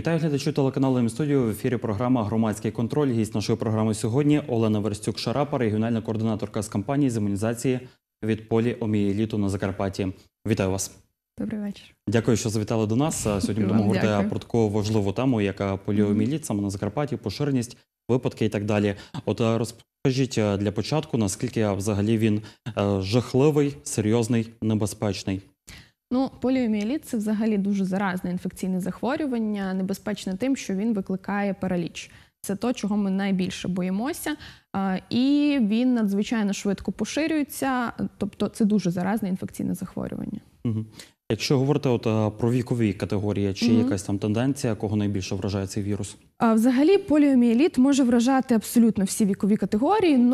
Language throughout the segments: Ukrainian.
Вітаю глядачів телеканалу Містудіо. В ефірі програма Громадський контроль. Гість нашої програми сьогодні Олена Верстюк Шарапа, регіональна координаторка з кампанії з імунізації від поліомієліту на Закарпатті. Вітаю вас. Добрий вечір. Дякую, що завітали до нас. Сьогодні будемо говорити про таку важливу тему, яка поліоміліт саме на Закарпатті, поширеність, випадки і так далі. От е, розкажіть е, для початку, наскільки е, взагалі він жахливий, серйозний, небезпечний. Ну, поліоміеліт – це взагалі дуже заразне інфекційне захворювання, небезпечне тим, що він викликає параліч. Це то, чого ми найбільше боїмося, і він надзвичайно швидко поширюється. Тобто, це дуже заразне інфекційне захворювання. Якщо говорити от про вікові категорії, чи mm -hmm. якась там тенденція, кого найбільше вражає цей вірус? А, взагалі, поліоміеліт може вражати абсолютно всі вікові категорії,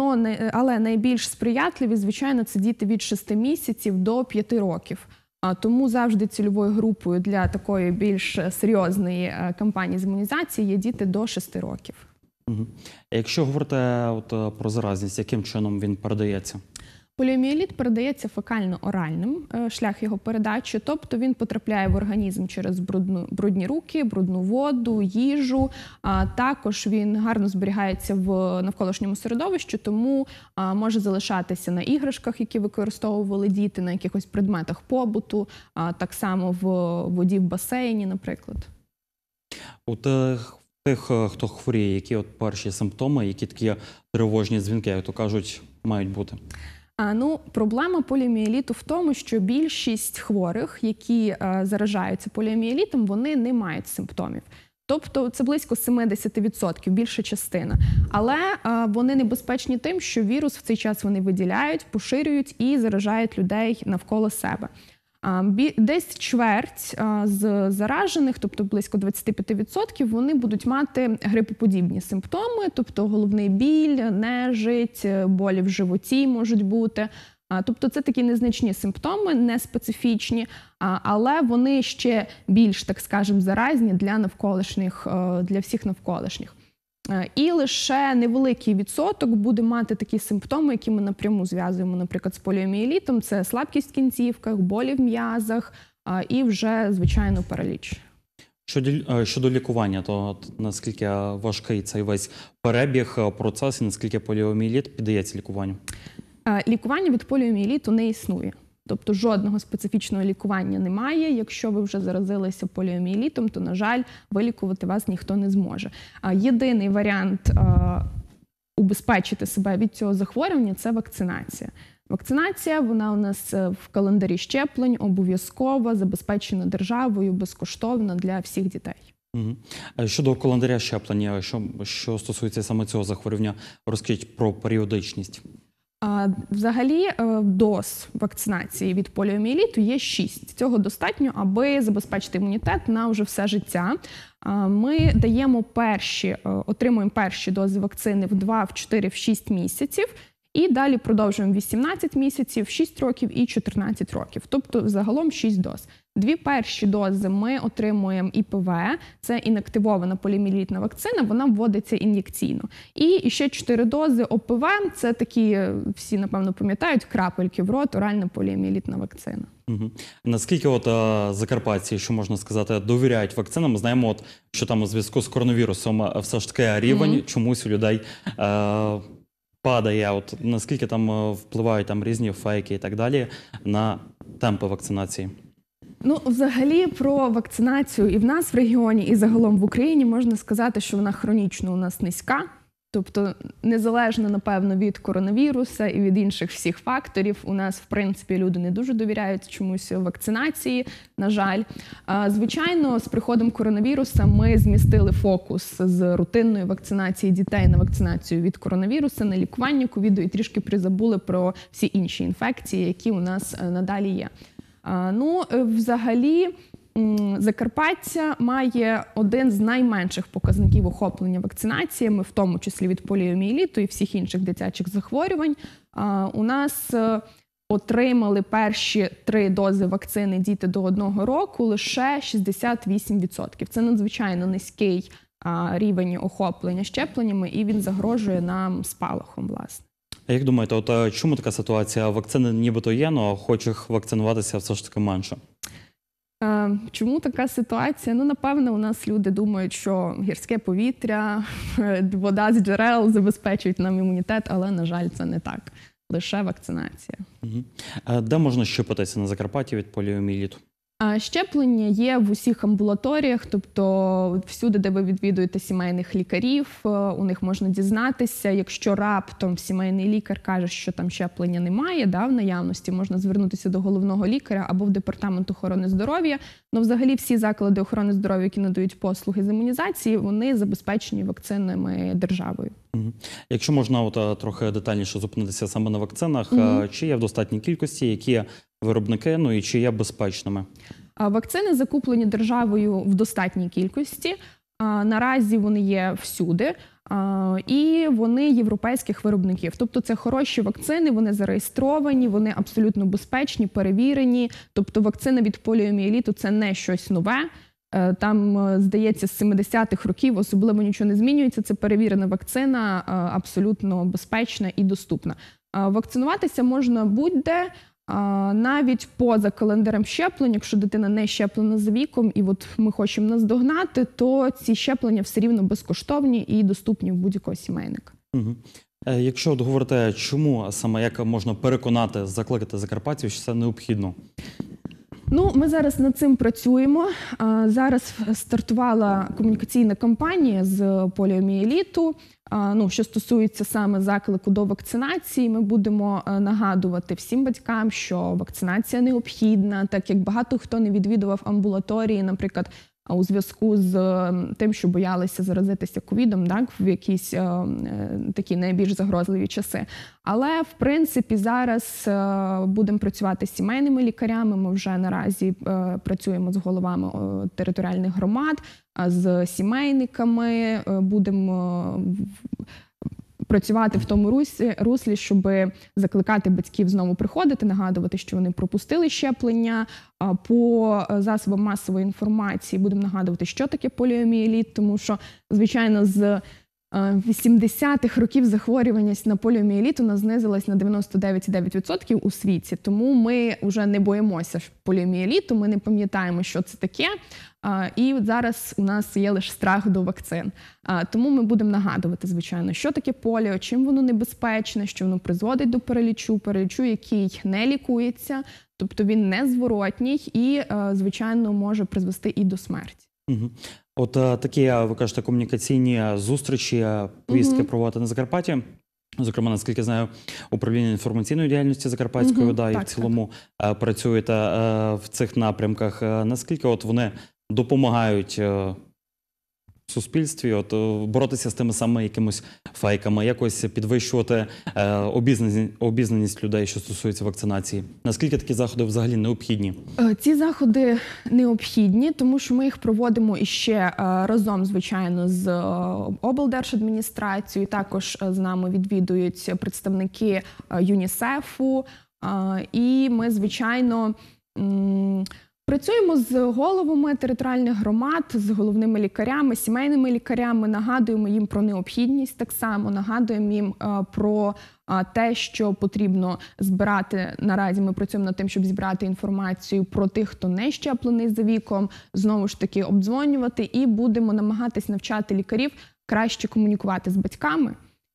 але найбільш сприятливі, звичайно, це діти від 6 місяців до 5 років. Тому завжди цільовою групою для такої більш е, серйозної е, кампанії з імунізації є діти до 6 років. Якщо говорити от е, про заразність, яким чином він передається? Поліоміеліт передається фекально-оральним е, шлях його передачі, тобто він потрапляє в організм через брудну, брудні руки, брудну воду, їжу. А також він гарно зберігається в навколишньому середовищі, тому може залишатися на іграшках, які використовували діти, на якихось предметах побуту, а так само в воді в басейні, наприклад. От Тих, е, хто хворіє, які от перші симптоми, які такі тривожні дзвінки, як то кажуть, мають бути. Ну, проблема поліоміеліту в тому, що більшість хворих, які е, заражаються поліоміелітом, вони не мають симптомів. Тобто це близько 70%, більша частина. Але е, вони небезпечні тим, що вірус в цей час вони виділяють, поширюють і заражають людей навколо себе. Десь чверть з заражених, тобто близько 25%, вони будуть мати грипоподібні симптоми, тобто головний біль, нежить, е, болі в животі можуть бути. Тобто це такі незначні симптоми, не специфічні, але вони ще більш, так скажемо, заразні для навколишніх, е, для всіх навколишніх. Е, і лише невеликий відсоток буде мати такі симптоми, які ми напряму зв'язуємо, наприклад, з поліомієлітом. Це слабкість в кінцівках, болі в м'язах і вже звичайно параліч. Е, щодо лікування, то наскільки важкий цей весь перебіг е, процес, і наскільки поліомієліт піддається лікуванню? Лікування від поліомієліту не існує. Тобто жодного специфічного лікування немає. Якщо ви вже заразилися поліомієлітом, то на жаль, вилікувати вас ніхто не зможе. Єдиний варіант убезпечити себе від цього захворювання це вакцинація. Вакцинація, вона у нас е, в календарі щеплень обов'язкова, забезпечена державою, безкоштовна для всіх дітей. Щодо календаря щеплення, що що стосується саме цього захворювання, розкажіть про періодичність. Взагалі, е, доз вакцинації від поліоміеліту є 6. Цього достатньо, аби забезпечити імунітет на вже все життя. Ми даємо перші, е, отримуємо перші дози вакцини в 2, в 4, в 6 місяців. І далі продовжуємо 18 місяців, 6 років і 14 років, тобто загалом 6 доз. Дві перші дози ми отримуємо ІПВ, це інактивована полімілітна вакцина, вона вводиться ін'єкційно. І ще чотири дози ОПВ це такі е, всі, напевно, пам'ятають крапельки в рот, оральна поліомілітна вакцина. Угу. Наскільки от е, закарпатці, що можна сказати, довіряють вакцинам? Ми знаємо, от що там у зв'язку з коронавірусом е, все ж таки рівень угу. чомусь у людей. Е падає, от наскільки там е, впливають там різні фейки і так далі на темпи вакцинації? Ну, взагалі, про вакцинацію і в нас в регіоні, і загалом в Україні можна сказати, що вона хронічно у нас низька. Тобто, незалежно, напевно, від коронавіруса і від інших всіх факторів, у нас, в принципі, люди не дуже довіряють чомусь вакцинації. На жаль, звичайно, з приходом коронавіруса ми змістили фокус з рутинної вакцинації дітей на вакцинацію від коронавіруса, на лікування ковіду і трішки призабули про всі інші інфекції, які у нас е, надалі є. Ну, е, взагалі, Закарпаття має один з найменших показників охоплення вакцинаціями, в тому числі від поліоміеліту і всіх інших дитячих захворювань. У нас е, отримали перші три дози вакцини діти до одного року лише 68%. Це надзвичайно низький рівень охоплення щепленнями, і він загрожує нам спалахом. власне. А як думаєте, от е, чому така ситуація? Вакцини нібито є, ну, але хочуть вакцинуватися все ж таки менше. Ем, чому така ситуація? Ну, напевно, у нас люди думають, що гірське повітря, вода з джерел забезпечують нам імунітет, але, на жаль, це не так. Лише вакцинація. Угу. Де можна щепитися на Закарпатті від поліоміліту? Щеплення є в усіх амбулаторіях, тобто всюди, де ви відвідуєте сімейних лікарів, е, у них можна дізнатися. Якщо раптом сімейний лікар каже, що там щеплення немає, да, в наявності можна звернутися до головного лікаря або в департамент охорони здоров'я. Ну, взагалі, всі заклади охорони здоров'я, які надають послуги з імунізації, вони забезпечені вакцинами державою. Якщо можна, от е, трохи детальніше зупинитися саме на вакцинах, mm чи є в достатній кількості, які виробники, ну і чи є безпечними? Вакцини закуплені державою в достатній кількості. Наразі вони є всюди. І вони європейських виробників, тобто це хороші вакцини. Вони зареєстровані, вони абсолютно безпечні, перевірені. Тобто, вакцина від поліоміеліту це не щось нове. Е, там е, здається, з 70-х років особливо нічого не змінюється. Це перевірена вакцина, е, абсолютно безпечна і доступна. Вакцинуватися можна будь-де. Навіть поза календарем щеплень, якщо дитина не щеплена за віком, і от ми хочемо наздогнати, то ці щеплення все рівно безкоштовні і доступні в будь-якого сімейника. Угу. Якщо от говорите, чому саме як можна переконати закликати закарпатців, що це необхідно? Ну, ми зараз над цим працюємо. Зараз стартувала комунікаційна кампанія з поліомієліту ну, що стосується саме заклику до вакцинації, ми будемо е, нагадувати всім батькам, що вакцинація необхідна, так як багато хто не відвідував амбулаторії, наприклад, у зв'язку з е, тим, що боялися заразитися ковідом, так в якісь е, е, такі найбільш загрозливі часи. Але в принципі зараз будемо працювати з сімейними лікарями. Ми вже наразі працюємо з головами територіальних громад, з сімейниками. Будемо працювати в тому русі, руслі, щоб закликати батьків знову приходити, нагадувати, що вони пропустили щеплення. По е, засобам масової інформації будемо нагадувати, що таке поліоміеліт, тому що звичайно з 80-х е, років захворюваність на поліоміеліт у нас знизилась на 99,9% у світі, тому ми вже не боїмося поліоміеліту, ми не пам'ятаємо, що це таке. І от зараз у нас є лише страх до вакцин. Тому ми будемо нагадувати, звичайно, що таке поліо, чим воно небезпечне, що воно призводить до перелічу, перелічу, який не лікується, тобто він незворотній і, е, звичайно, може призвести і до смерті. Угу. От е, такі, е, ви кажете, комунікаційні е, зустрічі, поїздки mm -hmm. проводити на Закарпатті. Зокрема, наскільки знаю, управління інформаційної діяльності Закарпатської mm -hmm. да, і в цілому так. працюєте в цих напрямках. Наскільки от вони допомагають суспільстві, от е, боротися з тими самими якимось фейками, якось підвищувати е, обізнаність, обізнаність людей, що стосується вакцинації. Наскільки такі заходи взагалі необхідні? Е, ці заходи необхідні, тому що ми їх проводимо іще е, разом, звичайно, з облдержадміністрацією. Також з нами відвідують представники ЮНІСЕФу, і ми звичайно. Працюємо з головами територіальних громад, з головними лікарями, сімейними лікарями. Нагадуємо їм про необхідність так само. Нагадуємо їм е, про е, те, що потрібно збирати наразі. Ми працюємо над тим, щоб зібрати інформацію про тих, хто не щеплений за віком. Знову ж таки обдзвонювати, і будемо намагатись навчати лікарів краще комунікувати з батьками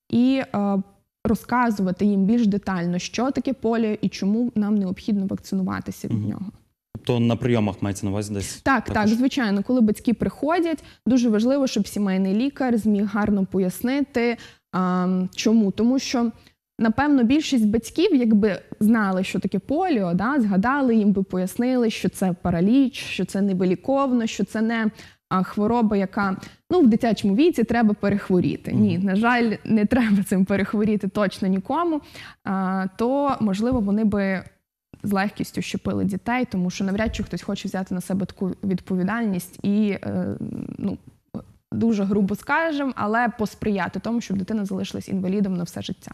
і е, розказувати їм більш детально, що таке поліо і чому нам необхідно вакцинуватися від нього. Тобто на прийомах мається на увазі десь так, також? так, звичайно, коли батьки приходять, дуже важливо, щоб сімейний лікар зміг гарно пояснити, а, чому тому, що напевно більшість батьків, якби знали, що таке поліо, да, згадали їм би пояснили, що це параліч, що це невиліковно, що це не а, хвороба, яка ну в дитячому віці треба перехворіти. Ні, на жаль, не треба цим перехворіти точно нікому. А, То можливо, вони би з легкістю щепили дітей, тому що навряд чи хтось хоче взяти на себе таку відповідальність і е, ну. Дуже грубо скажемо, але посприяти тому, щоб дитина залишилась інвалідом на все життя.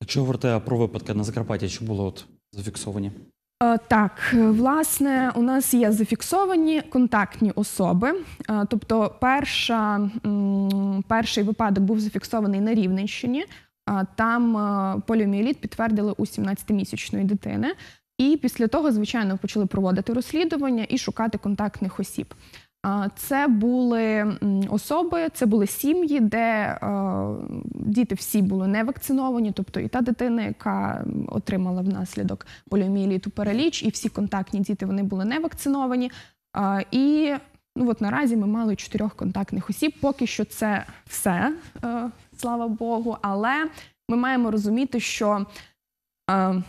Якщо говорити про випадки на Закарпатті, що було от зафіксовані? Е, так, е, власне, у нас є зафіксовані контактні особи. Тобто, перша, перший випадок був зафіксований на Рівненщині. Там поліоміеліт підтвердили у 17-місячної дитини. І після того, звичайно, почали проводити розслідування і шукати контактних осіб. Це були особи, це були сім'ї, де діти всі були не вакциновані, тобто і та дитина, яка отримала внаслідок поліомієліту переліч, і всі контактні діти вони були не вакциновані. І ну от наразі ми мали чотирьох контактних осіб. Поки що це все, е, слава Богу. Але ми маємо розуміти, що ем,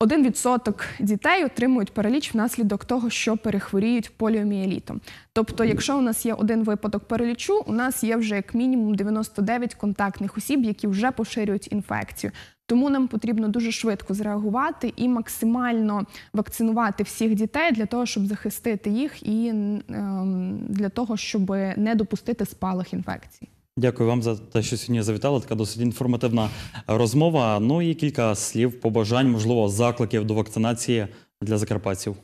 один відсоток дітей отримують переліч внаслідок того, що перехворіють поліоміелітом. Тобто, якщо у нас є один випадок перелічу, у нас є вже як мінімум 99 контактних осіб, які вже поширюють інфекцію. Тому нам потрібно дуже швидко зреагувати і максимально вакцинувати всіх дітей для того, щоб захистити їх, і ем, для того, щоб не допустити спалах інфекцій. Дякую вам за те, що сьогодні завітали. Така досить інформативна розмова. Ну і кілька слів, побажань, можливо, закликів до вакцинації для закарпатців.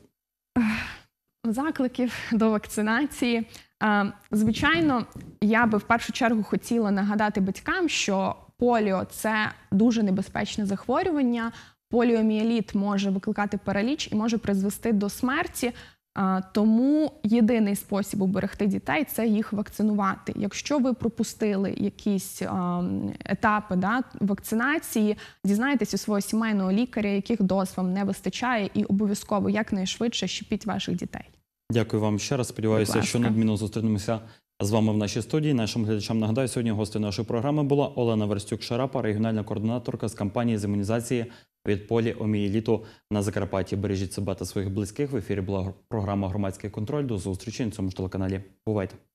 Закликів до вакцинації. Звичайно, я би в першу чергу хотіла нагадати батькам, що поліо це дуже небезпечне захворювання. Поліоміеліт може викликати параліч і може призвести до смерті. Тому єдиний спосіб уберегти дітей це їх вакцинувати. Якщо ви пропустили якісь ем, етапи да, вакцинації, дізнайтесь у свого сімейного лікаря, яких доз вам не вистачає, і обов'язково якнайшвидше щепіть ваших дітей. Дякую вам ще раз. Сподіваюся, що надмінно зустрінемося з вами в нашій студії. Нашим глядачам нагадаю, сьогодні гостею нашої програми була Олена Верстюк-Шарапа, регіональна координаторка з кампанії з імунізації від полі поліомієліту на Закарпатті. Бережіть себе та своїх близьких. В ефірі була програма Громадський контроль. До зустрічі на цьому ж телеканалі. Бувайте.